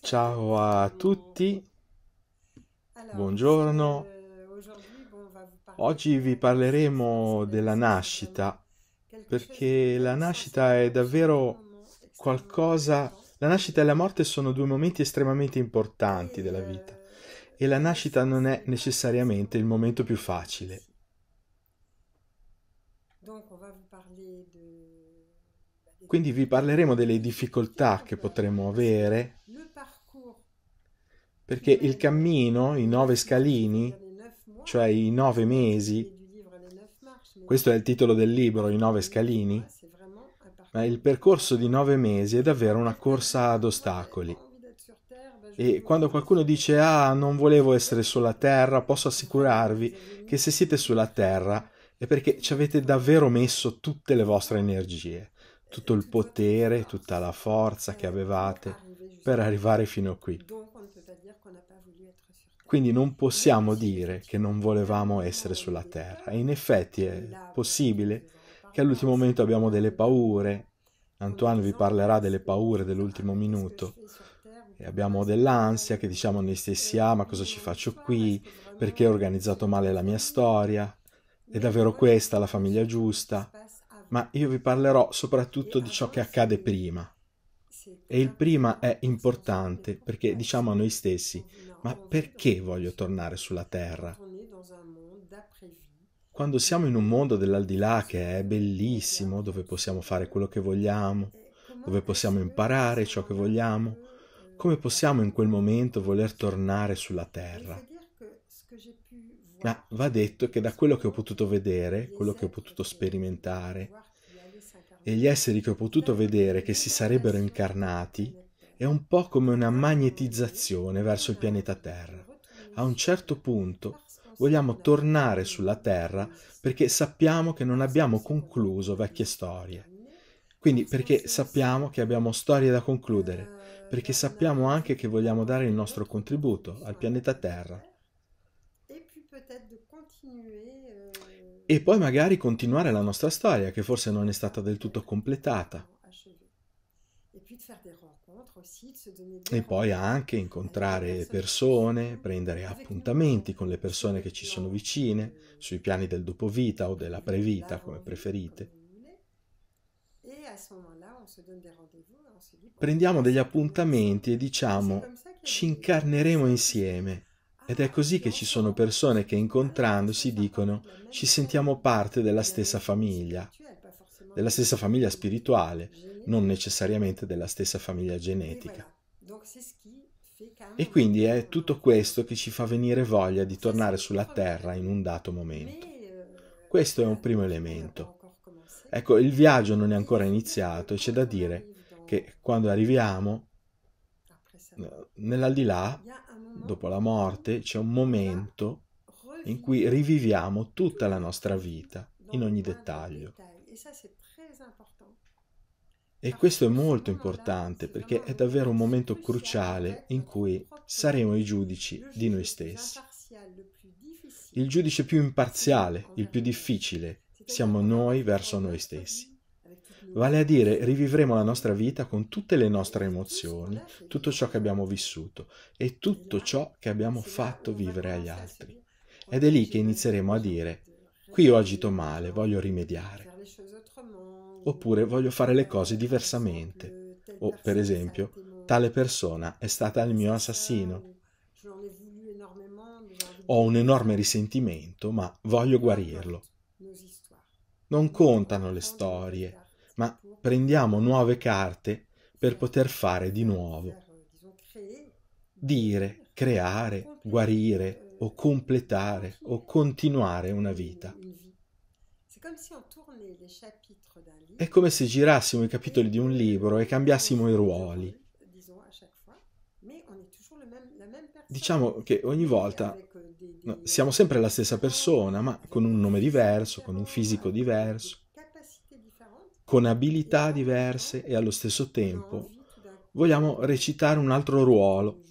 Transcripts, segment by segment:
Ciao a tutti, buongiorno. Eh, Oggi vi parleremo della nascita, perché la nascita è davvero qualcosa... La nascita e la morte sono due momenti estremamente importanti della vita euh, e la nascita non è necessariamente il momento più facile. Quindi vi parleremo delle difficoltà che potremo avere perché il cammino, i nove scalini, cioè i nove mesi, questo è il titolo del libro, i nove scalini, ma il percorso di nove mesi è davvero una corsa ad ostacoli. E quando qualcuno dice, ah, non volevo essere sulla terra, posso assicurarvi che se siete sulla terra è perché ci avete davvero messo tutte le vostre energie, tutto il potere, tutta la forza che avevate per arrivare fino qui. Quindi non possiamo dire che non volevamo essere sulla terra. in effetti è possibile che all'ultimo momento abbiamo delle paure. Antoine vi parlerà delle paure dell'ultimo ah, minuto. E abbiamo dell'ansia che diciamo noi stessi, ah ma cosa ci faccio qui? Perché ho organizzato male la mia storia? È davvero questa la famiglia giusta? Ma io vi parlerò soprattutto di ciò che accade prima. E il ah. prima è importante perché diciamo a noi stessi, ma perché voglio tornare sulla Terra? Quando siamo in un mondo dell'aldilà che è bellissimo, dove possiamo fare quello che vogliamo, dove possiamo imparare ciò che vogliamo, come possiamo in quel momento voler tornare sulla Terra? Ma va detto che da quello che ho potuto vedere, quello che ho potuto sperimentare, e gli esseri che ho potuto vedere che si sarebbero incarnati è un po' come una magnetizzazione verso il pianeta Terra. A un certo punto vogliamo tornare sulla Terra perché sappiamo che non abbiamo concluso vecchie storie. Quindi perché sappiamo che abbiamo storie da concludere, perché sappiamo anche che vogliamo dare il nostro contributo al pianeta Terra. E poi continuare e poi magari continuare la nostra storia che forse non è stata del tutto completata. E poi anche incontrare persone, prendere appuntamenti con le persone che ci sono vicine, sui piani del dopovita o della previta, come preferite. Prendiamo degli appuntamenti e diciamo ci incarneremo insieme ed è così che ci sono persone che incontrandosi dicono ci sentiamo parte della stessa famiglia, della stessa famiglia spirituale, non necessariamente della stessa famiglia genetica. E quindi è tutto questo che ci fa venire voglia di tornare sulla Terra in un dato momento. Questo è un primo elemento. Ecco, il viaggio non è ancora iniziato e c'è da dire che quando arriviamo nell'aldilà dopo la morte, c'è un momento in cui riviviamo tutta la nostra vita, in ogni dettaglio. E questo è molto importante perché è davvero un momento cruciale in cui saremo i giudici di noi stessi. Il giudice più imparziale, il più difficile, siamo noi verso noi stessi. Vale a dire, rivivremo la nostra vita con tutte le nostre emozioni, tutto ciò che abbiamo vissuto e tutto ciò che abbiamo fatto vivere agli altri. Ed è lì che inizieremo a dire, qui ho agito male, voglio rimediare. Oppure voglio fare le cose diversamente. O, per esempio, tale persona è stata il mio assassino. Ho un enorme risentimento, ma voglio guarirlo. Non contano le storie, ma prendiamo nuove carte per poter fare di nuovo. Dire, creare, guarire o completare o continuare una vita. È come se girassimo i capitoli di un libro e cambiassimo i ruoli. Diciamo che ogni volta siamo sempre la stessa persona, ma con un nome diverso, con un fisico diverso con abilità diverse e allo stesso tempo vogliamo recitare un altro ruolo.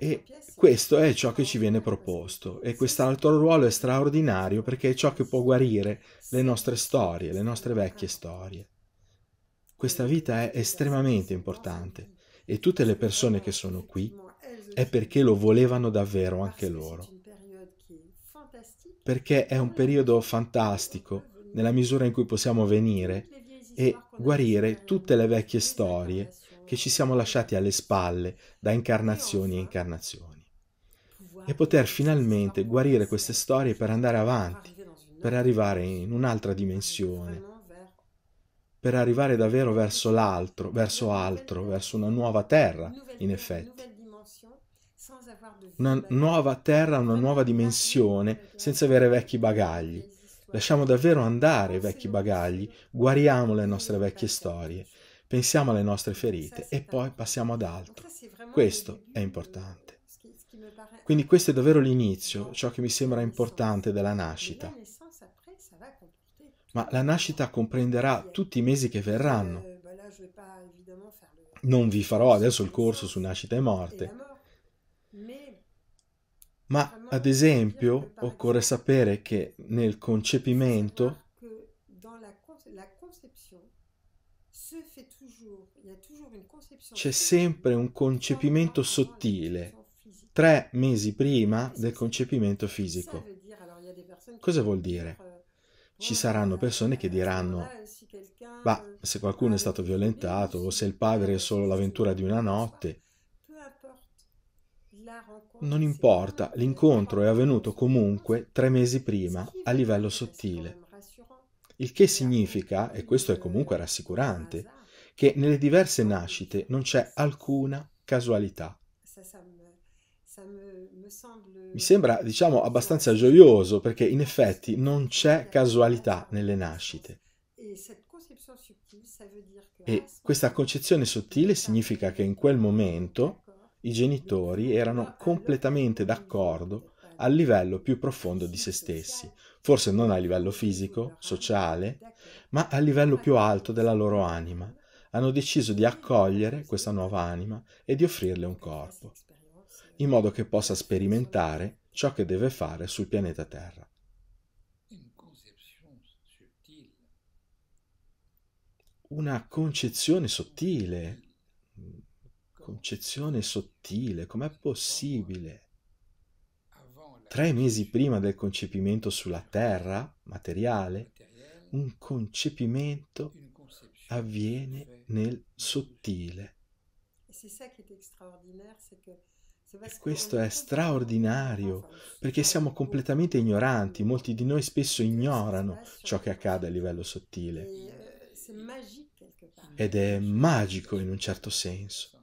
E questo è ciò che ci viene proposto e quest'altro ruolo è straordinario perché è ciò che può guarire le nostre storie, le nostre vecchie storie. Questa vita è estremamente importante e tutte le persone che sono qui è perché lo volevano davvero anche loro perché è un periodo fantastico nella misura in cui possiamo venire e guarire tutte le vecchie storie che ci siamo lasciati alle spalle da incarnazioni e incarnazioni. E poter finalmente guarire queste storie per andare avanti, per arrivare in un'altra dimensione, per arrivare davvero verso l'altro, verso altro, verso una nuova terra, in effetti una nuova terra, una nuova dimensione, senza avere vecchi bagagli. Lasciamo davvero andare i vecchi bagagli, guariamo le nostre vecchie storie, pensiamo alle nostre ferite e poi passiamo ad altro. Questo è importante. Quindi questo è davvero l'inizio, ciò che mi sembra importante della nascita. Ma la nascita comprenderà tutti i mesi che verranno. Non vi farò adesso il corso su nascita e morte, ma ad esempio occorre sapere che nel concepimento c'è sempre un concepimento sottile, tre mesi prima del concepimento fisico. Cosa vuol dire? Euh, Ci saranno euh, persone che euh, diranno, ma se qualcuno è ah, stato violentato o se il padre è solo l'avventura di una notte, non importa, l'incontro è avvenuto comunque tre mesi prima, a livello sottile. Il che significa, e questo è comunque rassicurante, che nelle diverse nascite non c'è alcuna casualità. Mi sembra, diciamo, abbastanza gioioso perché in effetti non c'è casualità nelle nascite. E questa concezione sottile significa che in quel momento i genitori erano completamente d'accordo al livello più profondo di se stessi, forse non a livello fisico, sociale, ma a livello più alto della loro anima. Hanno deciso di accogliere questa nuova anima e di offrirle un corpo, in modo che possa sperimentare ciò che deve fare sul pianeta Terra. Una concezione sottile, concezione sottile, com'è possibile? Tre mesi prima del concepimento sulla terra materiale, un concepimento avviene nel sottile. E questo è straordinario, perché siamo completamente ignoranti, molti di noi spesso ignorano ciò che accade a livello sottile. Eh, Ed è magico in un certo senso.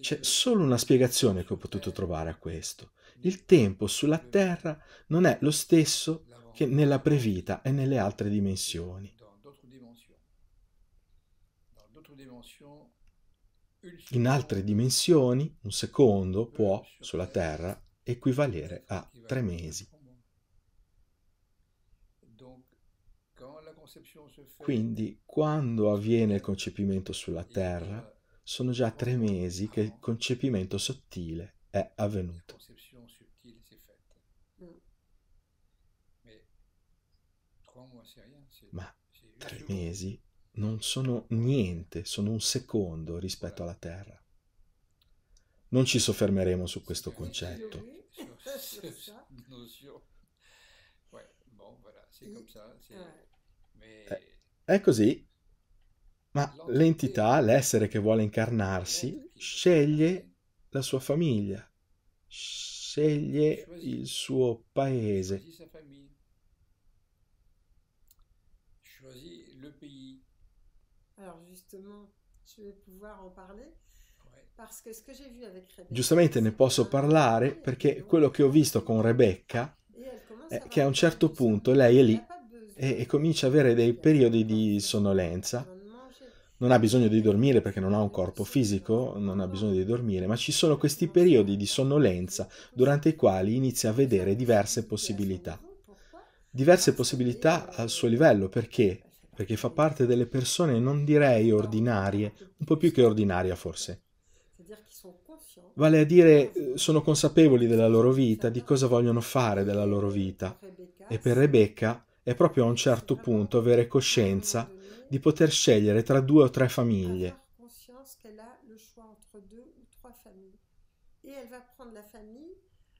C'è solo una spiegazione che ho potuto trovare a questo. Il tempo sulla Terra non è lo stesso che nella previta e nelle altre dimensioni. In altre dimensioni, un secondo può, sulla Terra, equivalere a tre mesi. Quindi, quando avviene il concepimento sulla Terra, sono già tre mesi che il concepimento sottile è avvenuto. Mm. Ma tre mesi non sono niente, sono un secondo rispetto alla Terra. Non ci soffermeremo su questo concetto. È così ma l'entità, l'essere che vuole incarnarsi, eh, sceglie eh. la sua famiglia, sceglie il suo paese, Giustamente ne posso parlare perché quello che ho visto con Rebecca è che a un certo punto lei è lì e, e comincia ad avere dei periodi di sonnolenza non ha bisogno di dormire perché non ha un corpo fisico, non ha bisogno di dormire, ma ci sono questi periodi di sonnolenza durante i quali inizia a vedere diverse possibilità. Diverse possibilità al suo livello, perché? Perché fa parte delle persone, non direi ordinarie, un po' più che ordinaria forse. Vale a dire, eh, sono consapevoli della loro vita, di cosa vogliono fare della loro vita. E per Rebecca è proprio a un certo punto avere coscienza di poter scegliere tra due o tre famiglie.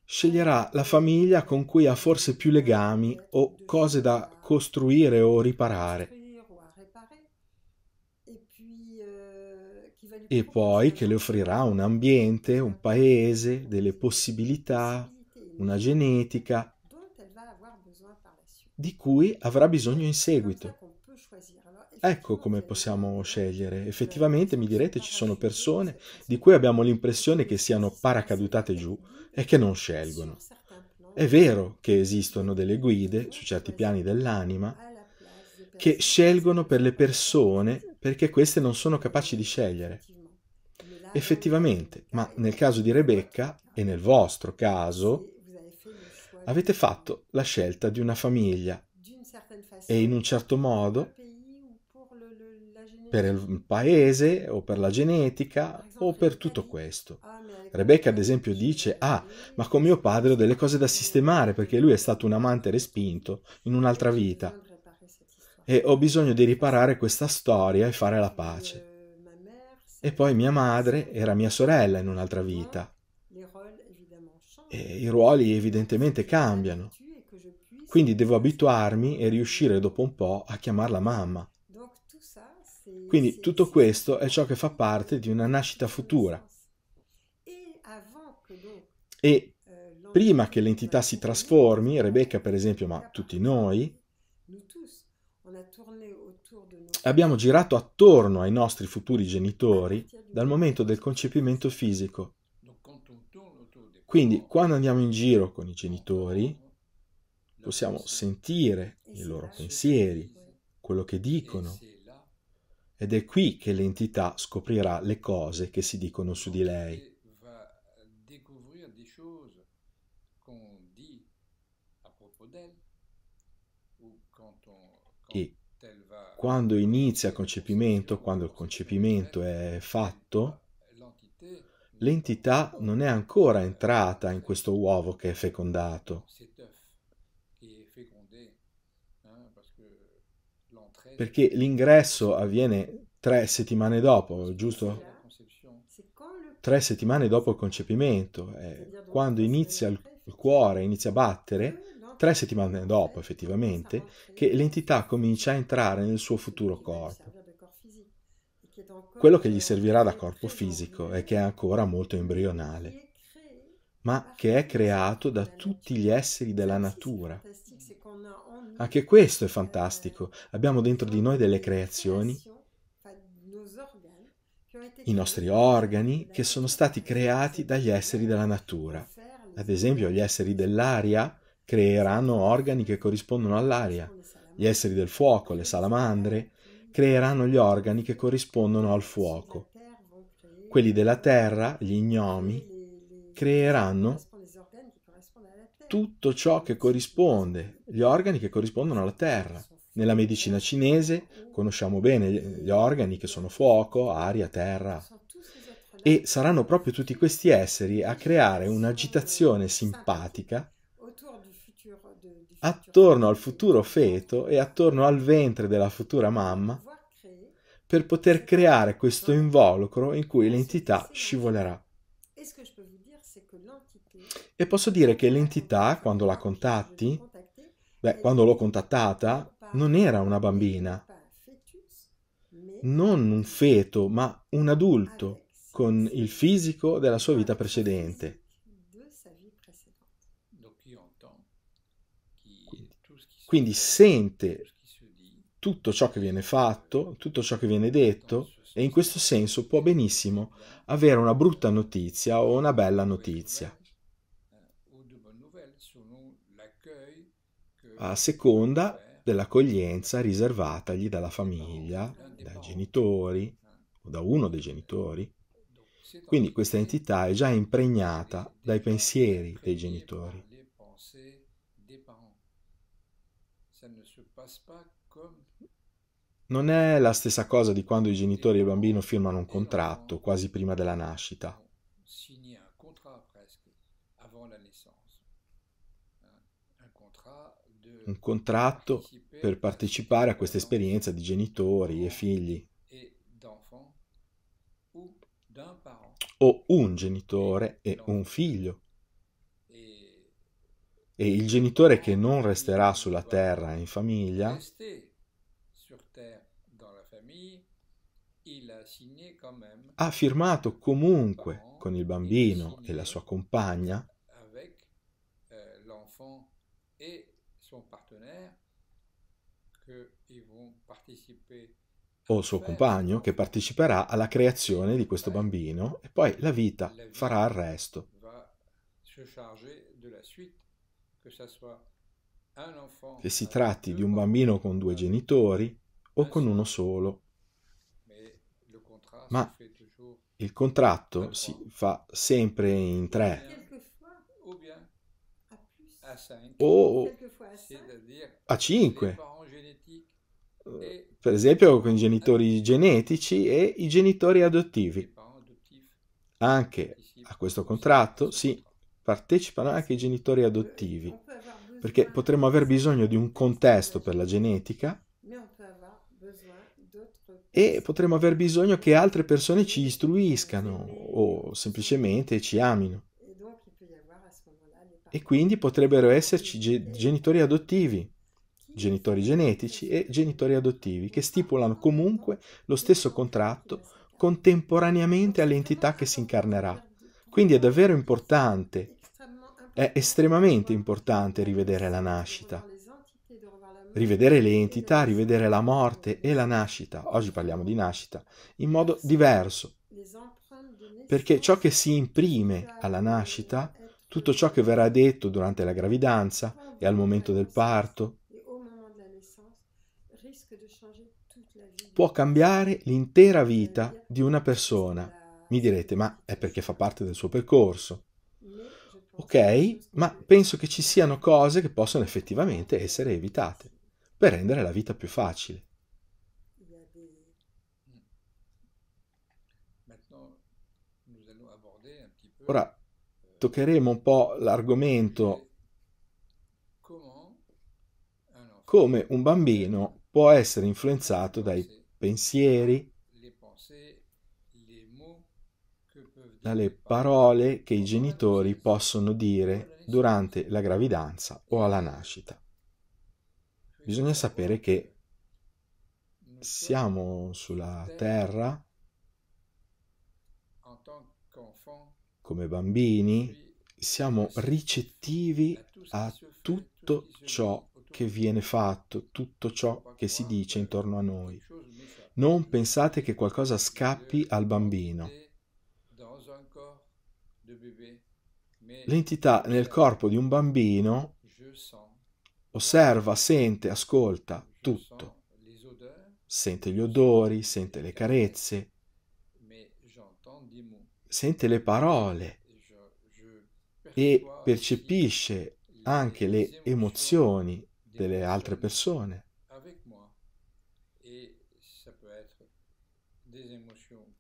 Sceglierà la famiglia con cui ha forse più legami o cose da costruire o riparare. Euh, e poi che le offrirà un ambiente, un paese, delle possibilità, una genetica di cui avrà bisogno in seguito. Ecco come possiamo scegliere. Effettivamente, mi direte, ci sono persone di cui abbiamo l'impressione che siano paracadutate giù e che non scelgono. È vero che esistono delle guide su certi piani dell'anima che scelgono per le persone perché queste non sono capaci di scegliere. Effettivamente, ma nel caso di Rebecca e nel vostro caso, avete fatto la scelta di una famiglia e in un certo modo per il paese o per la genetica o per tutto questo. Rebecca ad esempio dice, ah, ma con mio padre ho delle cose da sistemare perché lui è stato un amante respinto in un'altra vita e ho bisogno di riparare questa storia e fare la pace. E poi mia madre era mia sorella in un'altra vita. E I ruoli evidentemente cambiano. Quindi devo abituarmi e riuscire dopo un po' a chiamarla mamma. Quindi tutto questo è ciò che fa parte di una nascita futura. E eh, prima che l'entità si trasformi, Rebecca per esempio, ma tutti noi, abbiamo girato attorno ai nostri futuri genitori dal momento del concepimento fisico. Quindi quando andiamo in giro con i genitori possiamo sentire i loro pensieri, quello che dicono, ed è qui che l'entità scoprirà le cose che si dicono su di lei. E quando inizia il concepimento, quando il concepimento è fatto, l'entità non è ancora entrata in questo uovo che è fecondato. perché l'ingresso avviene tre settimane dopo, giusto? Tre settimane dopo il concepimento, eh, quando inizia il, il cuore, inizia a battere, tre settimane dopo effettivamente, che l'entità comincia a entrare nel suo futuro corpo. Quello che gli servirà da corpo fisico e che è ancora molto embrionale, ma che è creato da tutti gli esseri della natura anche questo è fantastico. Abbiamo dentro di noi delle creazioni, i nostri organi, che sono stati creati dagli esseri della natura. Ad esempio, gli esseri dell'aria creeranno organi che corrispondono all'aria. Gli esseri del fuoco, le salamandre, creeranno gli organi che corrispondono al fuoco. Quelli della terra, gli gnomi, creeranno tutto ciò che corrisponde, gli organi che corrispondono alla terra. Nella medicina cinese conosciamo bene gli organi che sono fuoco, aria, terra. E saranno proprio tutti questi esseri a creare un'agitazione simpatica attorno al futuro feto e attorno al ventre della futura mamma per poter creare questo involucro in cui l'entità scivolerà e posso dire che l'entità, quando la contatti, beh, quando l'ho contattata, non era una bambina, non un feto, ma un adulto con il fisico della sua vita precedente. Quindi sente tutto ciò che viene fatto, tutto ciò che viene detto e in questo senso può benissimo avere una brutta notizia o una bella notizia. a seconda dell'accoglienza riservatagli dalla famiglia, dai genitori o da uno dei genitori. Quindi questa entità è già impregnata dai pensieri dei genitori. Non è la stessa cosa di quando i genitori e il bambino firmano un contratto quasi prima della nascita. un contratto per partecipare a questa esperienza di genitori e figli o un genitore e un figlio. E il genitore che non resterà sulla terra in famiglia, ha firmato comunque con il bambino e la sua compagna son partenaire o suo compagno che parteciperà alla creazione di questo bambino e poi la vita farà il resto. Che si tratti di un bambino con due genitori o con uno solo. Ma il contratto si fa sempre in tre. 5. Oh, oh. a 5. Um eh, per esempio con i genitori genetici e i genitori adottivi. Anche a questo contratto, sì, partecipano anche i genitori eh, adottivi, perché potremmo aver bisogno di un contesto per la genetica e potremmo aver bisogno che altre persone ci istruiscano o semplicemente ci amino e quindi potrebbero esserci ge genitori adottivi, genitori genetici e genitori adottivi che stipulano comunque lo stesso contratto contemporaneamente all'entità che si incarnerà. Quindi è davvero importante, è estremamente importante rivedere la nascita, rivedere le entità, rivedere la morte e la nascita, oggi parliamo di nascita, in modo diverso, perché ciò che si imprime alla nascita tutto ciò che verrà detto durante la gravidanza e al momento del parto può cambiare l'intera vita di una persona. Mi direte, ma è perché fa parte del suo percorso. Ok, ma penso che ci siano cose che possono effettivamente essere evitate per rendere la vita più facile. Ora toccheremo un po' l'argomento come un bambino può essere influenzato dai pensieri, dalle parole che i genitori possono dire durante la gravidanza o alla nascita. Bisogna sapere che siamo sulla Terra come bambini, siamo ricettivi a tutto ciò che viene fatto, tutto ciò che si dice intorno a noi. Non pensate che qualcosa scappi al bambino. L'entità nel corpo di un bambino osserva, sente, ascolta tutto. Sente gli odori, sente le carezze, sente le parole e percepisce anche le emozioni delle altre persone.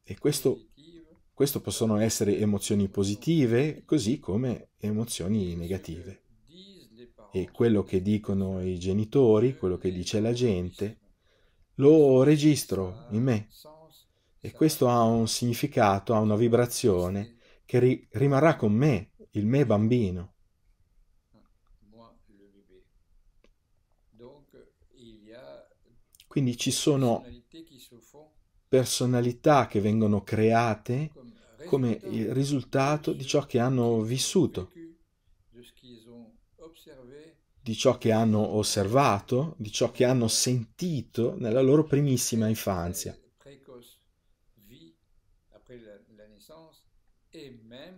E questo, questo possono essere emozioni positive così come emozioni negative. E quello che dicono i genitori, quello che dice la gente, lo registro in me e questo ha un significato, ha una vibrazione che ri- rimarrà con me, il me bambino. Quindi ci sono personalità che vengono create come il risultato di ciò che hanno vissuto, di ciò che hanno osservato, di ciò che hanno sentito nella loro primissima infanzia.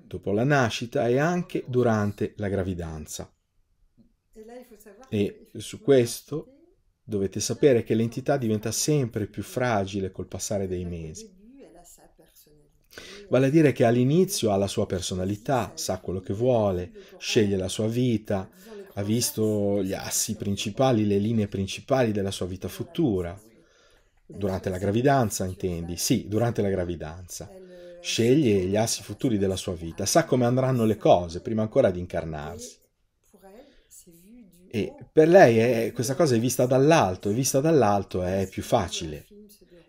dopo la nascita e anche durante la gravidanza. E su questo dovete sapere che l'entità diventa sempre più fragile col passare dei mesi. Vale a dire che all'inizio ha la sua personalità, sa quello che vuole, sceglie la sua vita, ha visto gli assi principali, le linee principali della sua vita futura. Durante la gravidanza, intendi? Sì, durante la gravidanza. Sceglie gli assi futuri della sua vita, sa come andranno le cose prima ancora di incarnarsi. E per lei è, questa cosa è vista dall'alto, e vista dall'alto è più facile.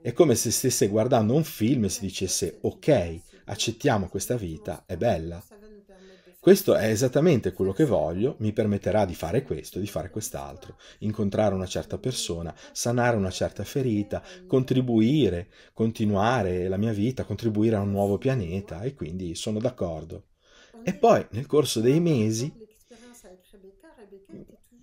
È come se stesse guardando un film e si dicesse, ok, accettiamo questa vita, è bella, questo è esattamente quello che voglio, mi permetterà di fare questo, di fare quest'altro, incontrare una certa persona, sanare una certa ferita, contribuire, continuare la mia vita, contribuire a un nuovo pianeta e quindi sono d'accordo. E poi nel corso dei mesi,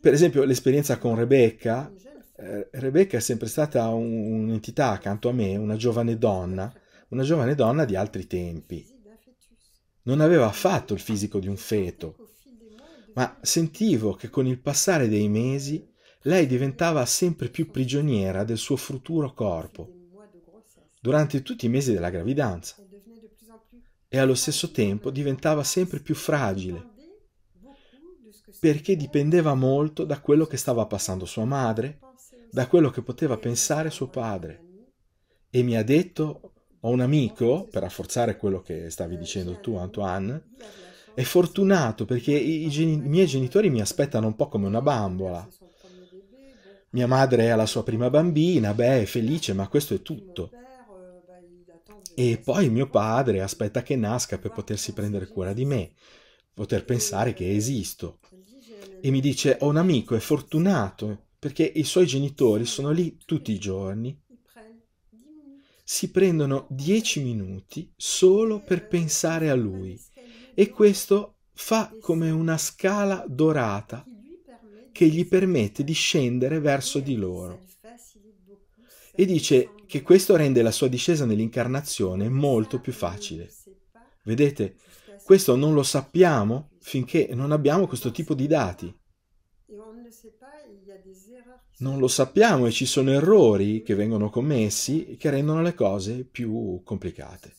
per esempio l'esperienza con Rebecca, eh, Rebecca è sempre stata un'entità accanto a me, una giovane donna, una giovane donna di altri tempi non aveva affatto il fisico di un feto, ma sentivo che con il passare dei mesi lei diventava sempre più prigioniera del suo futuro corpo durante tutti i mesi della gravidanza e allo stesso tempo diventava sempre più fragile perché dipendeva molto da quello che stava passando sua madre, da quello che poteva pensare suo padre. E mi ha detto ho un amico, per rafforzare quello che stavi dicendo tu, Antoine, è fortunato perché i, geni- i miei genitori mi aspettano un po' come una bambola. Mia madre ha la sua prima bambina, beh, è felice, ma questo è tutto. E poi mio padre aspetta che nasca per potersi prendere cura di me, poter pensare che esisto. E mi dice, ho un amico, è fortunato, perché i suoi genitori sono lì tutti i giorni si prendono dieci minuti solo per pensare a lui e questo fa come una scala dorata che gli permette di scendere verso di loro. E dice che questo rende la sua discesa nell'incarnazione molto più facile. Vedete, questo non lo sappiamo finché non abbiamo questo tipo di dati non lo sappiamo e ci sono errori che vengono commessi che rendono le cose più complicate.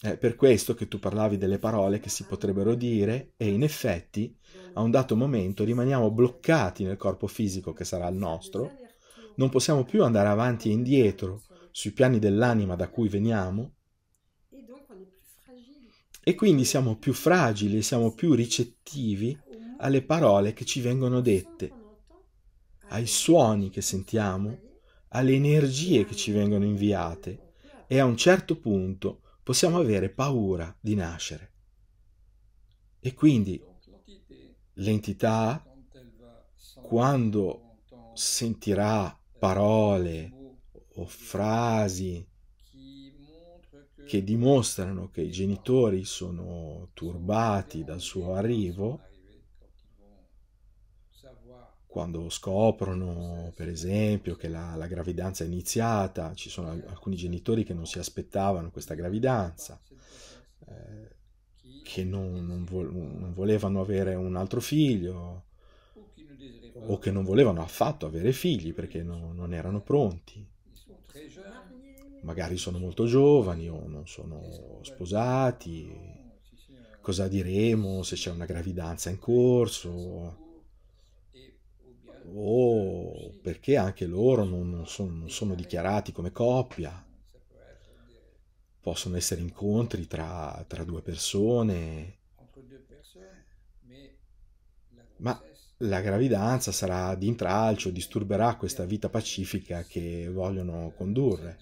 È per questo che tu parlavi delle parole che si potrebbero dire e in effetti a un dato momento rimaniamo bloccati nel corpo fisico che sarà il nostro, non possiamo più andare avanti e indietro sui piani dell'anima da cui veniamo e quindi siamo più fragili, siamo più ricettivi alle parole che ci vengono dette, ai suoni che sentiamo, alle energie che ci vengono inviate e a un certo punto possiamo avere paura di nascere. E quindi l'entità, quando sentirà parole o frasi che dimostrano che i genitori sono turbati dal suo arrivo, quando scoprono, per esempio, che la, la, gravidanza è iniziata, ci sono alcuni genitori che non si aspettavano questa gravidanza, eh, che non, non, vo non, volevano avere un altro figlio o che non volevano affatto avere figli perché no, non erano pronti. Magari sono molto giovani o non sono sposati, cosa diremo se c'è una gravidanza in corso o oh, perché anche loro non, sono, non sono dichiarati come coppia. Possono essere incontri tra, tra due persone, ma la gravidanza sarà di intralcio, disturberà questa vita pacifica che vogliono condurre.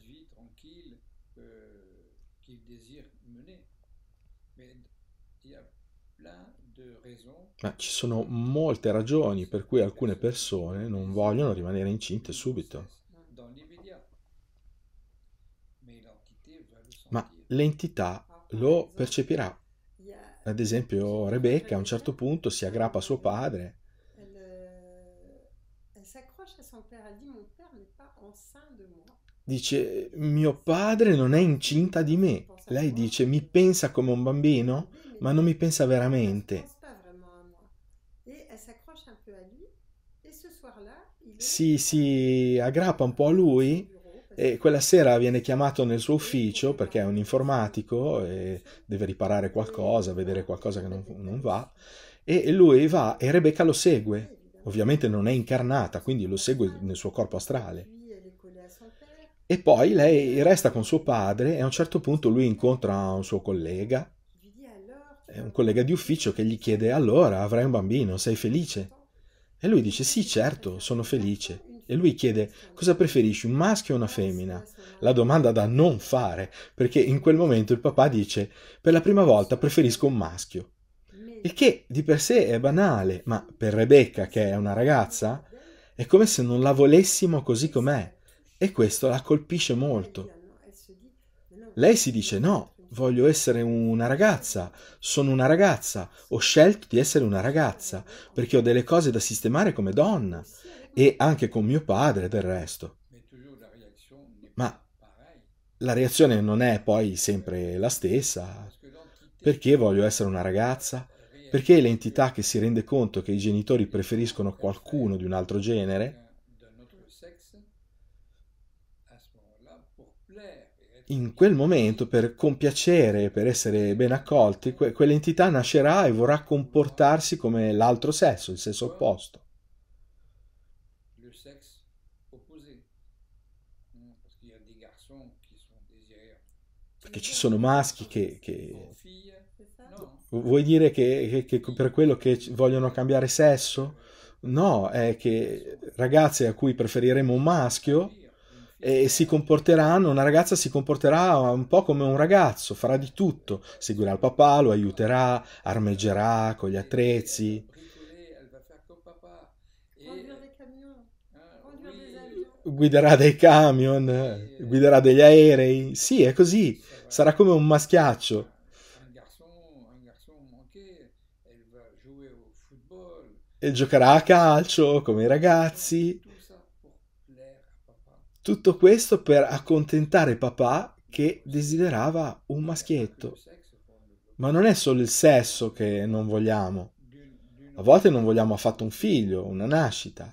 Ma ci sono molte ragioni per cui alcune persone non vogliono rimanere incinte subito. Ma l'entità lo percepirà. Ad esempio, Rebecca a un certo punto si aggrappa a suo padre. Dice, mio padre non è incinta di me. Lei dice, mi pensa come un bambino, ma non mi pensa veramente. si, si aggrappa un po' a lui e quella sera viene chiamato nel suo ufficio perché è un informatico e deve riparare qualcosa, vedere qualcosa che non, non va e lui va e Rebecca lo segue. Ovviamente non è incarnata, quindi lo segue nel suo corpo astrale. E poi lei resta con suo padre e a un certo punto lui incontra un suo collega, un collega di ufficio che gli chiede allora avrai un bambino, sei felice? E lui dice, sì certo, sono felice. E lui chiede, cosa preferisci, un maschio o una femmina? La domanda da non fare, perché in quel momento il papà dice, per la prima volta preferisco un maschio. Il che di per sé è banale, ma per Rebecca, che è una ragazza, è come se non la volessimo così com'è. E questo la colpisce molto. Lei si dice no, voglio essere una ragazza, sono una ragazza, ho scelto di essere una ragazza perché ho delle cose da sistemare come donna e anche con mio padre del resto. Ma la reazione non è poi sempre la stessa. Perché voglio essere una ragazza? Perché l'entità che si rende conto che i genitori preferiscono qualcuno di un altro genere in quel momento, per compiacere, per essere ben accolti, que- quell'entità nascerà e vorrà comportarsi come l'altro sesso, il sesso opposto. Mm, perché ci sono maschi che... che... Esatto. Vuoi dire che, che, che per quello che vogliono cambiare sesso? No, è che ragazze a cui preferiremo un maschio e si comporteranno, una ragazza si comporterà un po' come un ragazzo, farà di tutto, seguirà il papà, lo aiuterà, armeggerà con gli attrezzi. Guiderà dei camion, guiderà degli aerei, sì è così, sarà come un maschiaccio. E giocherà a calcio come i ragazzi. Tutto questo per accontentare papà che desiderava un maschietto. Ma non è solo il sesso che non vogliamo. A volte non vogliamo affatto un figlio, una nascita.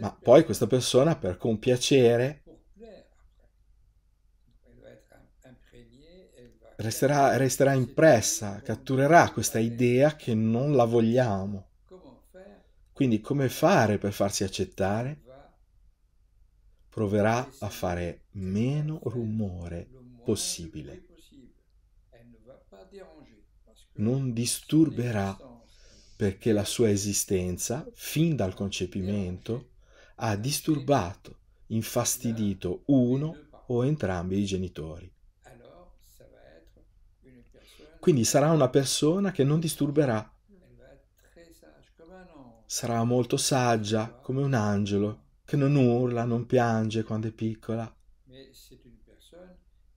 Ma poi questa persona per compiacere resterà, resterà impressa, catturerà questa idea che non la vogliamo. Quindi come fare per farsi accettare? proverà a fare meno rumore possibile. Non disturberà perché la sua esistenza, fin dal concepimento, ha disturbato, infastidito uno o entrambi i genitori. Quindi sarà una persona che non disturberà sarà molto saggia come un angelo che non urla, non piange quando è piccola.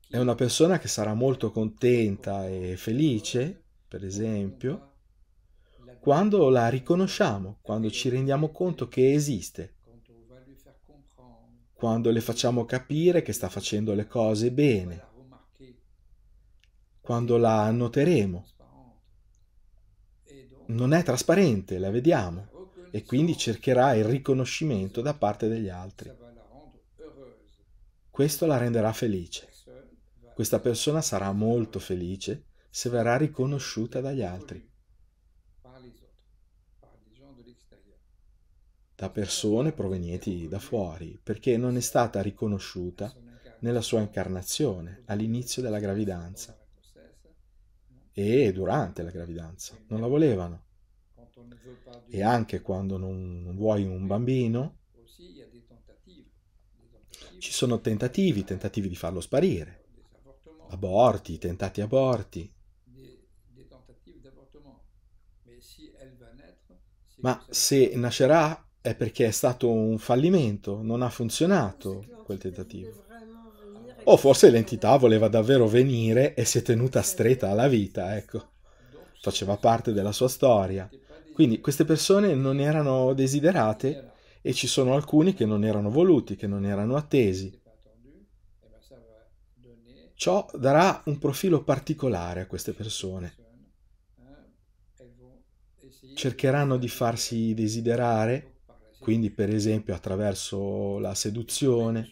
È una persona che sarà molto contenta e felice, per esempio, quando la riconosciamo, quando ci rendiamo conto che esiste, quando le facciamo capire che sta facendo le cose bene, quando la noteremo. Non è trasparente, la vediamo e quindi cercherà il riconoscimento da parte degli altri. Questo la renderà felice. Questa persona sarà molto felice se verrà riconosciuta dagli altri. da persone provenienti da fuori, perché non è stata riconosciuta nella sua incarnazione all'inizio della gravidanza e durante la gravidanza. Non la volevano e anche quando non vuoi un bambino, oh, ci sono tentativi, tentativi di farlo sparire, aborti, tentati aborti. Ma se nascerà è perché è stato un fallimento, non ha funzionato quel tentativo. O forse l'entità voleva davvero venire e si è tenuta stretta alla vita, ecco. Faceva parte della sua storia quindi queste persone non erano desiderate e ci sono alcuni che non erano voluti, che non erano attesi. Ciò darà un profilo particolare a queste persone. Cercheranno di farsi desiderare, quindi per esempio attraverso la seduzione,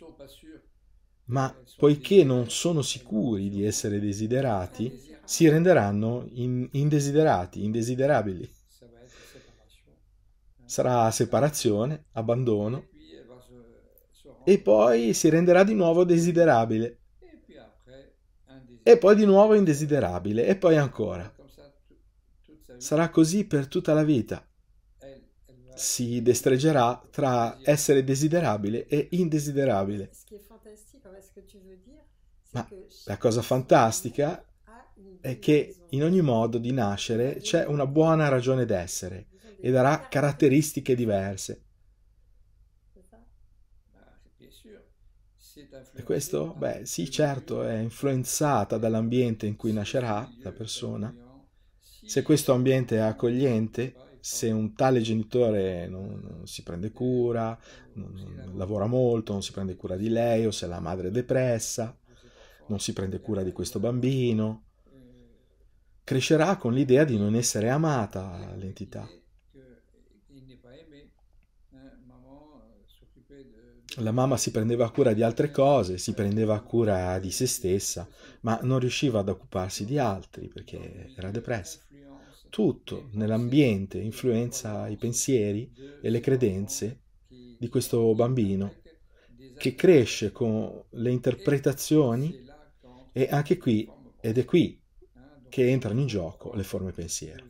ma poiché non sono sicuri di essere desiderati, si renderanno in indesiderati, indesiderabili sarà separazione, abbandono e eh, poi si renderà di nuovo desiderabile e poi di nuovo indesiderabile e poi ancora. Sarà così per tutta la vita. Si destreggerà tra essere desiderabile e indesiderabile. Ma la cosa fantastica è che in ogni modo di nascere c'è una buona ragione d'essere e darà caratteristiche diverse. E questo? Beh, sì, certo, è influenzata dall'ambiente in cui nascerà la persona. Se questo ambiente è accogliente, se un tale genitore non, non si prende cura, non, non lavora molto, non si prende cura di lei, o se la madre è depressa, non si prende cura di questo bambino, crescerà con l'idea di non essere amata l'entità. la mamma si prendeva cura di altre cose, si prendeva cura di se stessa, ma non riusciva ad occuparsi di altri perché era depressa. Tutto nell'ambiente influenza i pensieri e le credenze di questo bambino che cresce con le interpretazioni e anche qui, ed è qui che entrano in gioco le forme pensiero.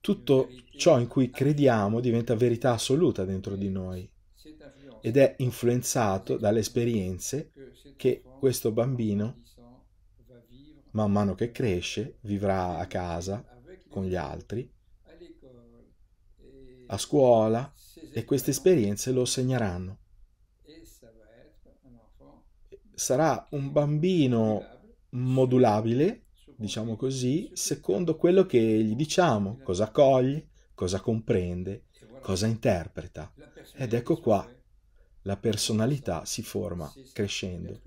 Tutto ciò in cui crediamo diventa verità assoluta dentro di noi ed è influenzato dalle esperienze che questo bambino, man mano che cresce, vivrà a casa con gli altri, a scuola e queste esperienze lo segneranno. Sarà un bambino modulabile, diciamo così, secondo quello che gli diciamo, cosa accoglie, cosa comprende, cosa interpreta. Ed ecco qua la personalità si forma crescendo.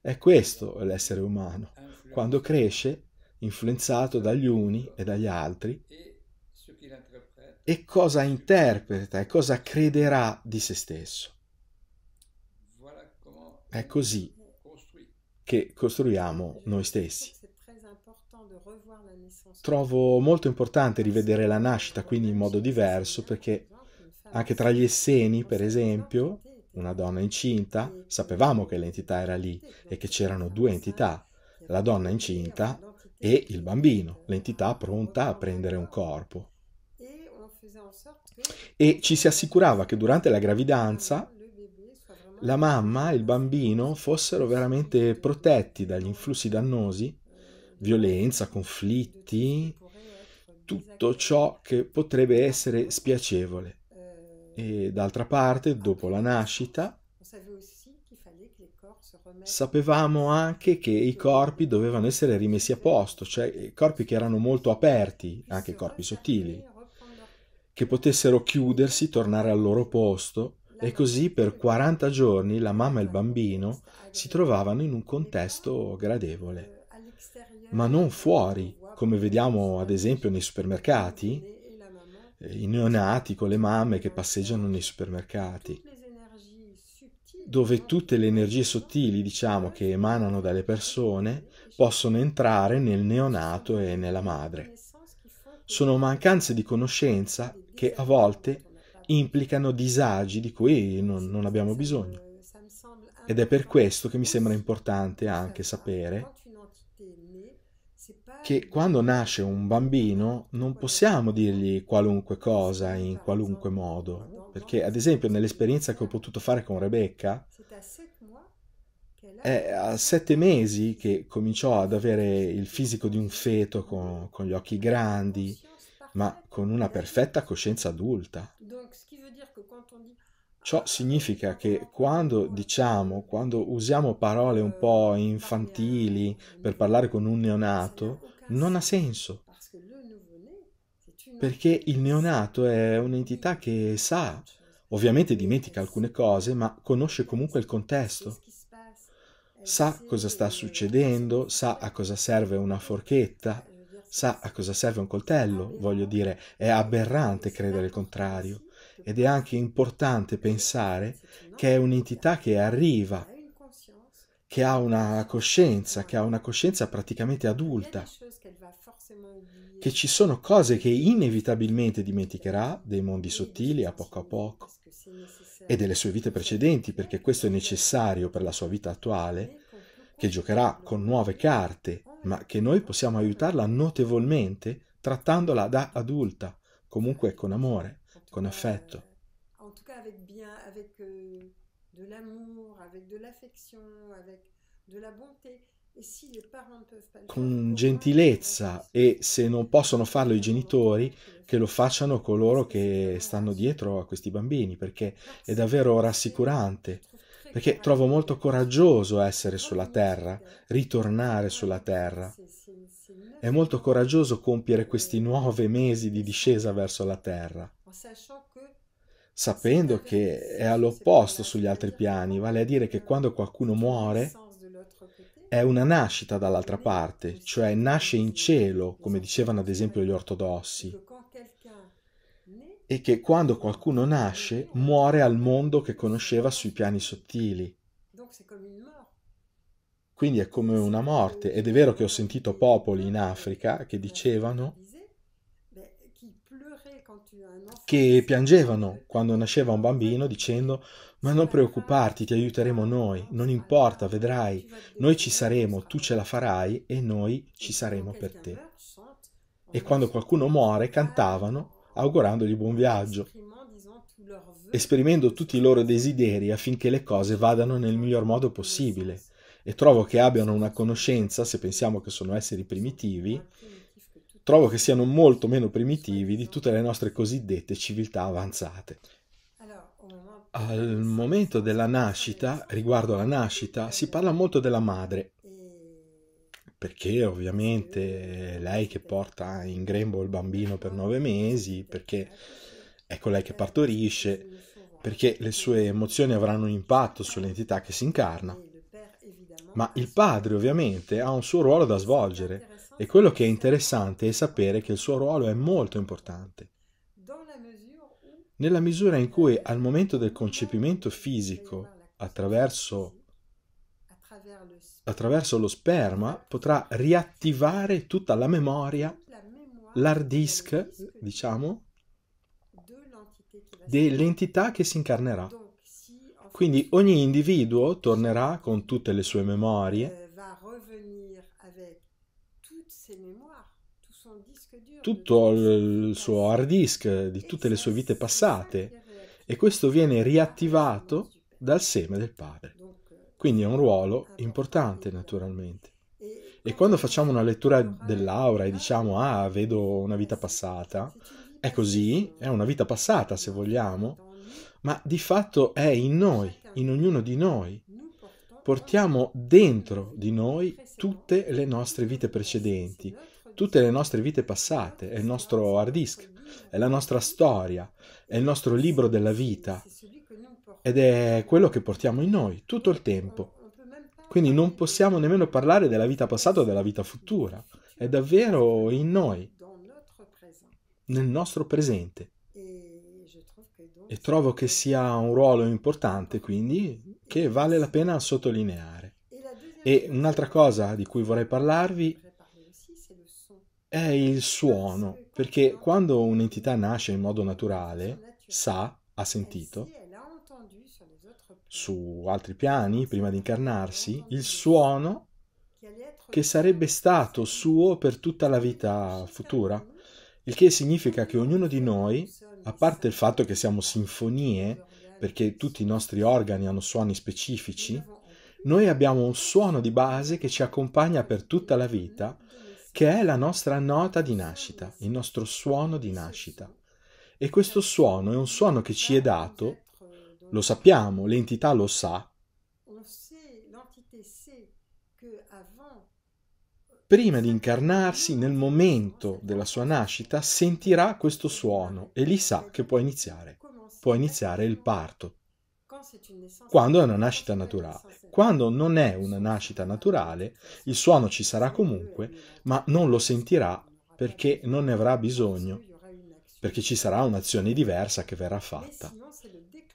È questo l'essere umano, quando cresce, influenzato dagli uni e dagli altri, e cosa interpreta e cosa crederà di se stesso. È così che costruiamo noi stessi. Trovo molto importante rivedere la nascita quindi in modo diverso perché anche tra gli esseni, per esempio, una donna incinta, mm. sapevamo che l'entità era lì e che c'erano due entità, la donna incinta e il bambino, l'entità pronta a prendere un corpo. E ci si assicurava che durante la gravidanza ah, la mamma e il bambino fossero veramente protetti dagli influssi dannosi, violenza, conflitti, tutto ciò che potrebbe essere spiacevole e d'altra parte, dopo la nascita, sapevamo anche che i corpi dovevano essere rimessi a posto, cioè corpi che erano molto aperti, anche corpi sottili, che potessero chiudersi, tornare al loro posto e così per 40 giorni la mamma e il bambino si trovavano in un contesto euh, gradevole, ma non fuori, come vediamo ad esempio nei supermercati, eh, i neonati con le mamme che passeggiano nei supermercati, dove tutte le energie sottili, diciamo, che emanano dalle persone possono entrare nel neonato e nella madre. Sono mancanze di conoscenza che a volte implicano disagi di cui non, non abbiamo bisogno. Ed è per questo che mi sembra importante anche sapere che quando nasce un bambino non possiamo dirgli qualunque cosa in qualunque modo, perché ad esempio nell'esperienza che ho potuto fare con Rebecca, è a sette mesi che cominciò ad avere il fisico di un feto con, con gli occhi grandi, ma con una perfetta coscienza adulta. Ciò significa che quando diciamo, quando usiamo parole un po' infantili per parlare con un neonato, non ha senso. Perché il neonato è un'entità che sa, ovviamente dimentica alcune cose, ma conosce comunque il contesto. Sa cosa sta succedendo, sa a cosa serve una forchetta, sa a cosa serve un coltello, voglio dire, è aberrante credere il contrario ed è anche importante pensare che è un'entità che arriva che ha una coscienza, che ha una coscienza praticamente adulta, che ci sono cose che inevitabilmente dimenticherà dei mondi sottili a poco a poco e delle sue vite precedenti, perché questo è necessario per la sua vita attuale, che giocherà con nuove carte, ma che noi possiamo aiutarla notevolmente trattandola da adulta, comunque con amore, con affetto. Euh, de l'amour, avec de l'affection, avec de la bonté. Con gentilezza e se non possono farlo i genitori, che lo facciano coloro che stanno dietro a questi bambini, perché è davvero rassicurante. Perché trovo molto coraggioso essere ah, sulla terra, ritornare sulla terra. È molto coraggioso compiere ah, questi nove mesi di discesa verso la terra sapendo che è all'opposto sugli altri piani, vale a dire che quando qualcuno muore è una nascita dall'altra parte, cioè nasce in cielo, come dicevano ad esempio gli ortodossi, e che quando qualcuno nasce muore al mondo che conosceva sui piani sottili. Quindi è come una morte ed è vero che ho sentito popoli in Africa che dicevano che piangevano quando nasceva un bambino dicendo ma non preoccuparti, ti aiuteremo noi, non importa, vedrai, noi ci saremo, tu ce la farai e noi ci saremo per te. E quando qualcuno muore cantavano augurandogli buon viaggio, esprimendo tutti i loro desideri affinché le cose vadano nel miglior modo possibile. E trovo che abbiano una conoscenza, se pensiamo che sono esseri primitivi, trovo che siano molto meno primitivi di tutte le nostre cosiddette civiltà avanzate. Al momento della nascita, riguardo alla nascita, si parla molto della madre, perché ovviamente è lei che porta in grembo il bambino per nove mesi, perché è ecco lei che partorisce, perché le sue emozioni avranno un impatto sull'entità che si incarna. Ma il padre ovviamente ha un suo ruolo da svolgere e quello che è interessante è sapere che il suo ruolo è molto importante. Nella misura in cui al momento del concepimento fisico, attraverso, attraverso lo sperma, potrà riattivare tutta la memoria, l'hard disk, diciamo, dell'entità che si incarnerà. Quindi ogni individuo tornerà con tutte le sue memorie, tutto il suo hard disk di tutte le sue vite passate e questo viene riattivato dal seme del padre. Euh, Quindi è un ruolo ah importante naturalmente. E quando facciamo una lettura dell'aura e diciamo ah vedo una vita passata, è così, è una vita passata se vogliamo, ma di fatto è in noi, in ognuno di noi. Portiamo dentro di noi tutte le nostre vite precedenti, tutte le nostre vite passate, è il nostro hard disk, è la nostra storia, è il nostro libro della vita ed è quello che portiamo in noi tutto il tempo. Quindi non possiamo nemmeno parlare della vita passata o della vita futura, è davvero in noi, nel nostro presente. E trovo che sia un ruolo importante, quindi, che vale la pena sottolineare. E un'altra cosa di cui vorrei parlarvi è il suono, perché quando un'entità nasce in modo naturale, sa, ha sentito, su altri piani, prima di incarnarsi, il suono che sarebbe stato suo per tutta la vita futura. Il che significa che ognuno di noi, a parte il fatto che siamo sinfonie, perché tutti i nostri organi hanno suoni specifici, noi abbiamo un suono di base che ci accompagna per tutta la vita, che è la nostra nota di nascita, il nostro suono di nascita. E questo suono è un suono che ci è dato, lo sappiamo, l'entità lo sa, prima di incarnarsi, nel momento della sua nascita, sentirà questo suono e lì sa che può iniziare. Può iniziare il parto quando è una nascita naturale. Quando non è una nascita naturale, il suono ci sarà comunque, ma non lo sentirà perché non ne avrà bisogno, perché ci sarà un'azione diversa che verrà fatta.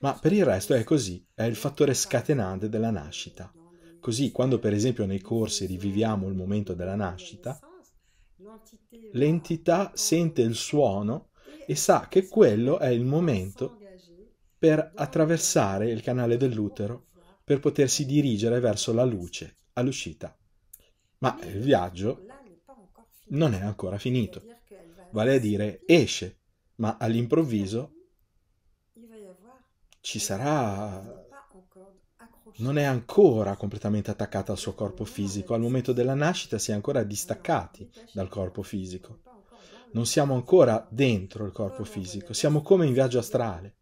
Ma per il resto è così, è il fattore scatenante della nascita. Così quando per esempio nei corsi riviviamo il momento della nascita, l'entità sente il suono e sa che quello è il momento per attraversare il canale dell'utero per potersi dirigere verso la luce all'uscita. Ma il viaggio non è ancora finito, vale a dire esce, ma all'improvviso ci sarà... non è ancora completamente attaccata al suo corpo fisico, al momento della nascita si è ancora distaccati dal corpo fisico. Non siamo ancora dentro il corpo fisico, siamo come in viaggio astrale.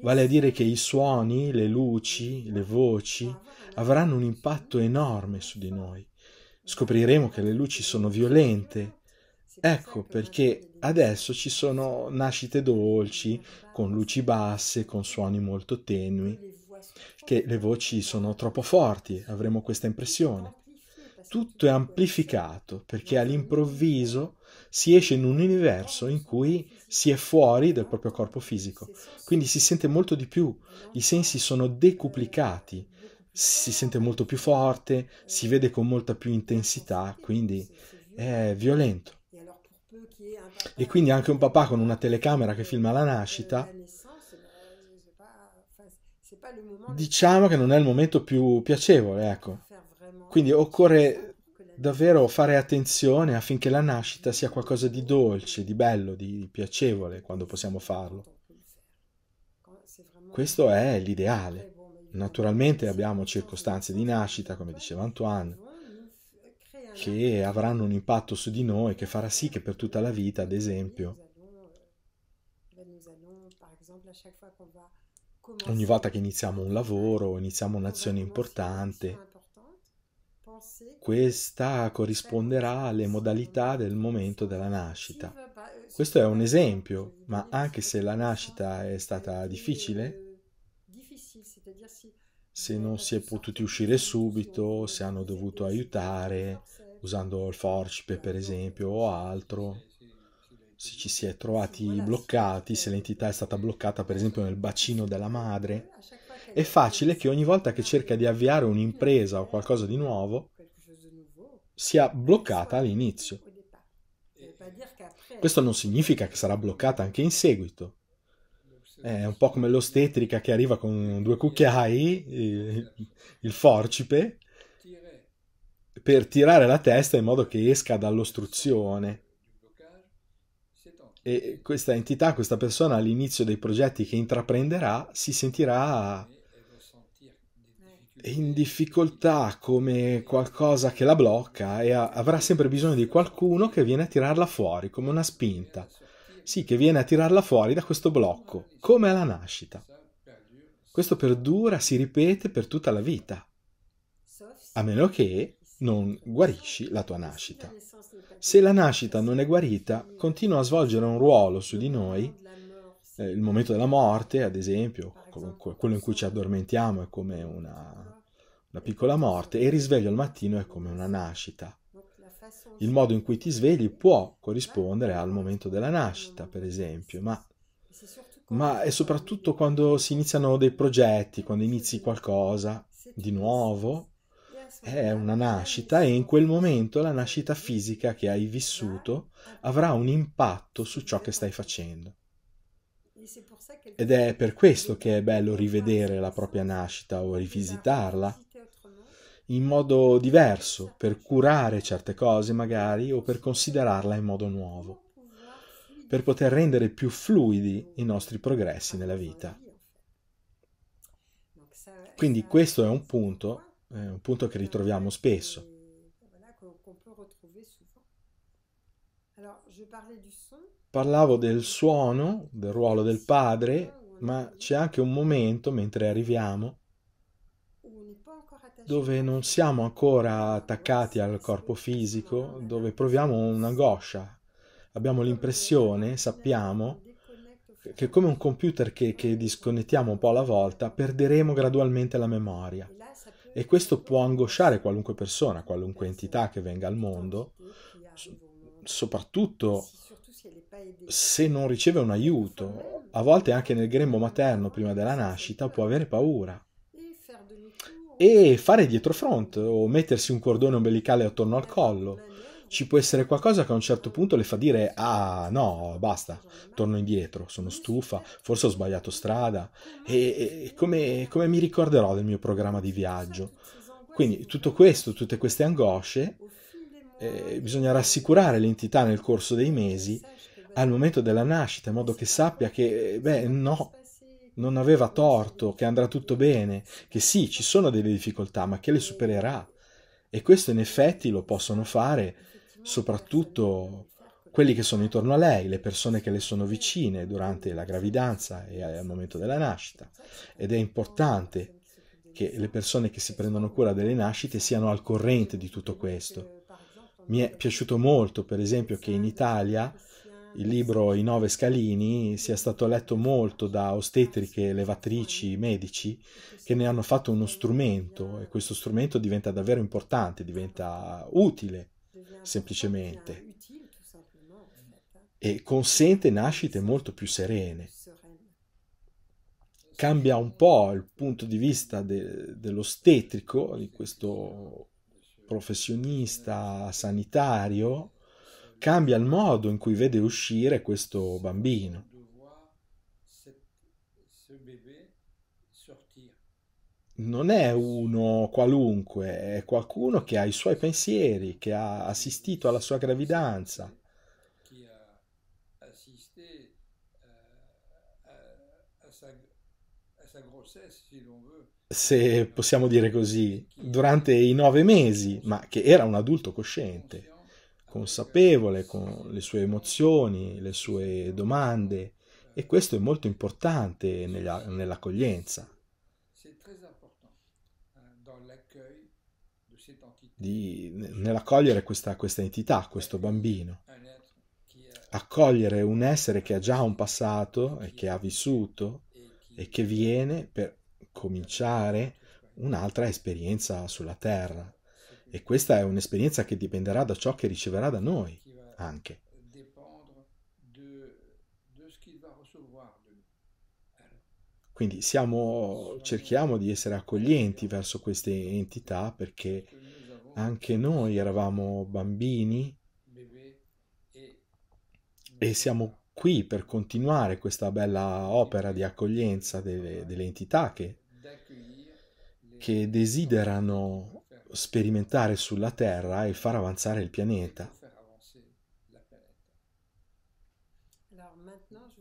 Vale a dire che i suoni, le luci, le voci avranno un impatto enorme su di noi. Scopriremo che le luci sono violente. Ecco perché adesso ci sono nascite dolci, con luci basse, con suoni molto tenui, che le voci sono troppo forti, avremo questa impressione. Tutto è amplificato perché all'improvviso si esce in un universo in cui si è fuori del proprio corpo fisico, quindi si sente molto di più, i sensi sono decuplicati, si sente molto più forte, si vede con molta più intensità, quindi è violento. E quindi anche un papà con una telecamera che filma la nascita, eh, diciamo che non è il momento più piacevole, ecco. Quindi occorre davvero fare attenzione affinché la nascita sia qualcosa di dolce, di bello, di piacevole quando possiamo farlo. Questo è l'ideale. Naturalmente abbiamo circostanze di nascita, come diceva Antoine, che avranno un impatto su di noi, che farà sì che per tutta la vita, ad esempio, ogni volta che iniziamo un lavoro, iniziamo un'azione importante, questa corrisponderà alle modalità del momento della nascita. Eh, Questo è un esempio, ma anche se la diciamo nascita è stata difficile, se non si è potuti uscire subito, se hanno dovuto aiutare usando il forcipe per esatto. esempio o altro, se ci si è trovati bloccati, se eh. l'entità è stata bloccata per esempio nel bacino della madre, è facile che ogni volta che cerca di avviare un'impresa o qualcosa di nuovo sia bloccata all'inizio. Questo non significa che sarà bloccata anche in seguito. È un po' come l'ostetrica che arriva con due cucchiai, il forcipe, per tirare la testa in modo che esca dall'ostruzione. E questa entità, questa persona all'inizio dei progetti che intraprenderà si sentirà in difficoltà come qualcosa che la blocca e avrà sempre bisogno di qualcuno che viene a tirarla fuori, come una spinta. Sì, che viene a tirarla fuori da questo blocco, come alla nascita. Questo perdura, si ripete per tutta la vita, a meno che non guarisci la tua nascita. Se la nascita non è guarita, continua a svolgere un ruolo su di noi eh, il momento della morte, ad esempio, quello in cui ci addormentiamo è come una, la piccola morte e il risveglio al mattino è come una nascita. Il modo in cui ti svegli può corrispondere al momento della nascita, per esempio, ma, ma è soprattutto quando si iniziano dei progetti, quando inizi qualcosa di nuovo, è una nascita e in quel momento la nascita fisica che hai vissuto avrà un impatto su ciò che stai facendo. Ed è per questo che è bello rivedere la propria nascita o rivisitarla in modo diverso, per curare certe cose magari o per considerarla in modo nuovo, per poter rendere più fluidi i nostri progressi nella vita. Quindi questo è un punto, è un punto che ritroviamo spesso. Parlavo del suono, del ruolo del padre, ma c'è anche un momento mentre arriviamo dove non siamo ancora attaccati al corpo fisico, dove proviamo un'angoscia. Abbiamo l'impressione, sappiamo, che come un computer che, che, disconnettiamo un po' alla volta, perderemo gradualmente la memoria. E questo può angosciare qualunque persona, qualunque entità che venga al mondo, soprattutto se non riceve un aiuto. A volte anche nel grembo materno, prima della nascita, può avere paura e fare dietro front o mettersi un cordone ombelicale attorno al collo. Ci può essere qualcosa che a un certo punto le fa dire ah no, basta, torno indietro, sono stufa, forse ho sbagliato strada e, e come, come mi ricorderò del mio programma di viaggio. Quindi tutto questo, tutte queste angosce, eh, bisogna rassicurare l'entità nel corso dei mesi al momento della nascita in modo che sappia che eh, beh no, non aveva torto, che andrà tutto bene, che sì, ci sono delle difficoltà, ma che le supererà. E questo in effetti lo possono fare soprattutto quelli che sono intorno a lei, le persone che le sono vicine durante la gravidanza e al momento della nascita. Ed è importante che le persone che si prendono cura delle nascite siano al corrente di tutto questo. Mi è piaciuto molto, per esempio, che in Italia il libro I nove scalini sia stato letto molto da ostetriche, levatrici, medici che ne hanno fatto uno strumento e questo strumento diventa davvero importante, diventa utile semplicemente e consente nascite molto più serene. Cambia un po' il punto di vista de dell'ostetrico, di questo professionista sanitario, cambia il modo in cui vede uscire questo bambino. Non è uno qualunque, è qualcuno che ha i suoi pensieri, che ha assistito alla sua gravidanza. Eh, eh, se possiamo dire così, durante i nove mesi, ma che era un adulto cosciente consapevole con le sue emozioni, le sue domande e questo è molto importante nell'accoglienza. Eh, nell'accogliere questa, questa entità, questo eh, bambino. Eh, Accogliere un essere che ha già un passato e che ha vissuto e che viene per cominciare un'altra esperienza sulla terra. E questa è un'esperienza che dipenderà da ciò che riceverà da noi anche. Quindi siamo, cerchiamo di essere accoglienti verso queste entità perché anche noi eravamo bambini e siamo qui per continuare questa bella opera di accoglienza delle, delle entità che, che desiderano sperimentare sulla Terra e far avanzare il pianeta.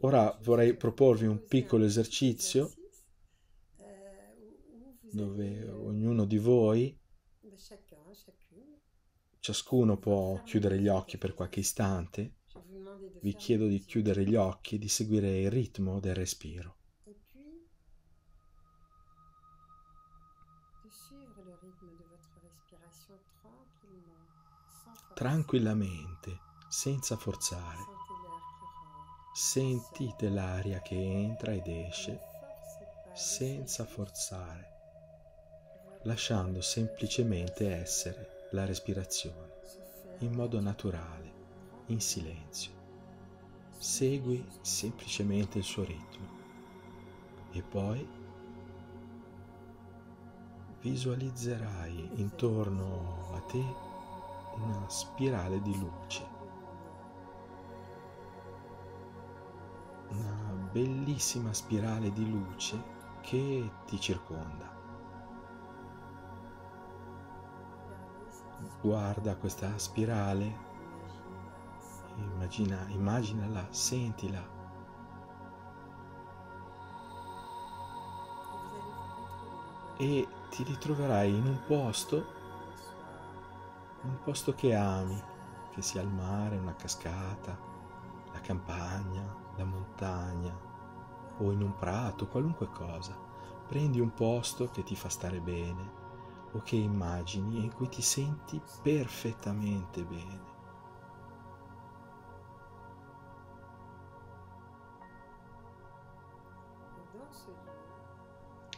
Ora vorrei proporvi un piccolo esercizio eh, dove ognuno di voi, eh, ciascuno può chiudere gli occhi per qualche istante. Vi chiedo di chiudere gli occhi e di seguire il ritmo del respiro. tranquillamente, senza forzare. Sentite l'aria che entra ed esce senza forzare, lasciando semplicemente essere la respirazione in modo naturale, in silenzio. Segui semplicemente il suo ritmo e poi visualizzerai intorno a te una spirale di luce. Una bellissima spirale di luce che ti circonda. Guarda questa spirale, immagina, immaginala, sentila. E ti ritroverai in un posto un posto che ami, che sia il mare, una cascata, la campagna, la montagna o in un prato, qualunque cosa. Prendi un posto che ti fa stare bene o che immagini e in cui ti senti perfettamente bene.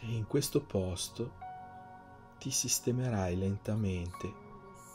E in questo posto ti sistemerai lentamente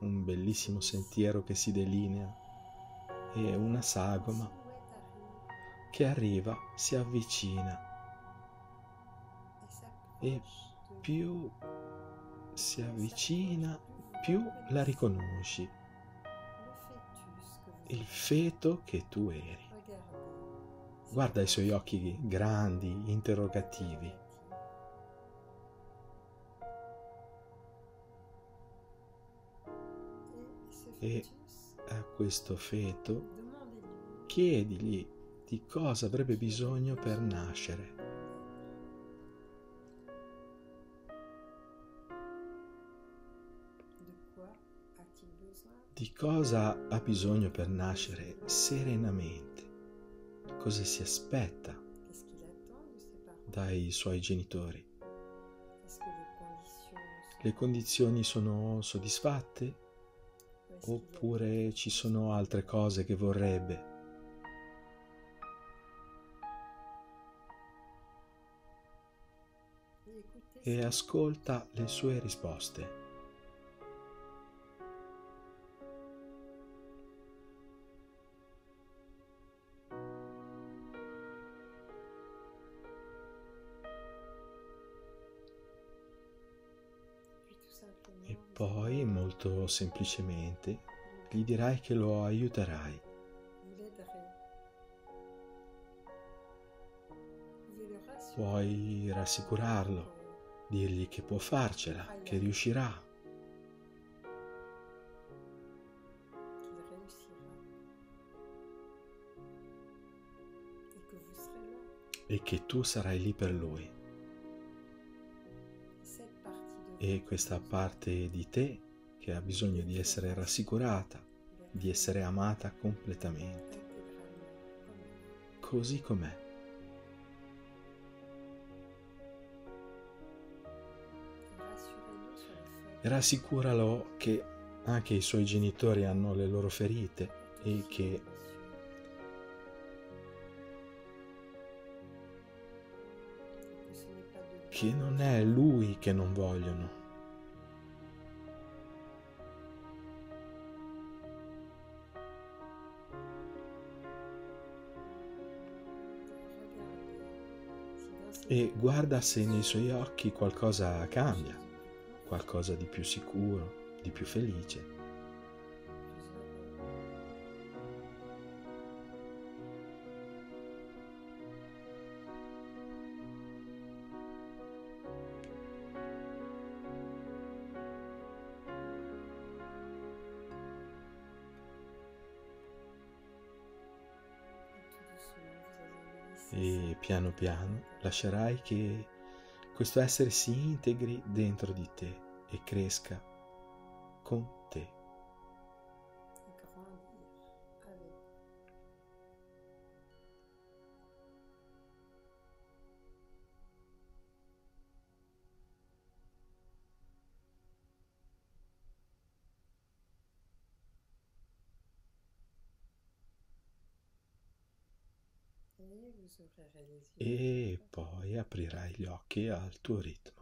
un bellissimo sentiero che si delinea e una sagoma che arriva, si avvicina e più si avvicina, più la riconosci. Il feto che tu eri. Guarda i suoi occhi grandi, interrogativi. e a questo feto chiedigli di cosa avrebbe bisogno per nascere. Di cosa ha bisogno per nascere serenamente? Cosa si aspetta dai suoi genitori? Le condizioni sono soddisfatte? oppure ci sono altre cose che vorrebbe. E ascolta le sue risposte. molto semplicemente gli dirai che lo aiuterai. Puoi rassicurarlo, dirgli che può farcela, che riuscirà. E che tu sarai lì per lui. E questa parte di te che ha bisogno di essere rassicurata, di essere amata completamente, così com'è. Rassicuralo che anche i suoi genitori hanno le loro ferite e che che non è lui che non vogliono, e guarda se nei suoi occhi qualcosa cambia, qualcosa di più sicuro, di più felice. e piano piano lascerai che questo essere si integri dentro di te e cresca con te. e poi aprirai gli occhi al tuo ritmo.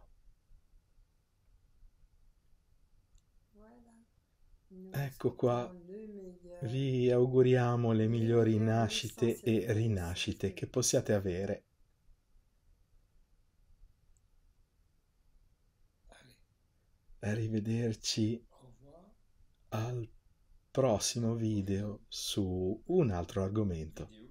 Ecco qua, vi auguriamo le migliori nascite e rinascite che possiate avere. Arrivederci al prossimo video su un altro argomento.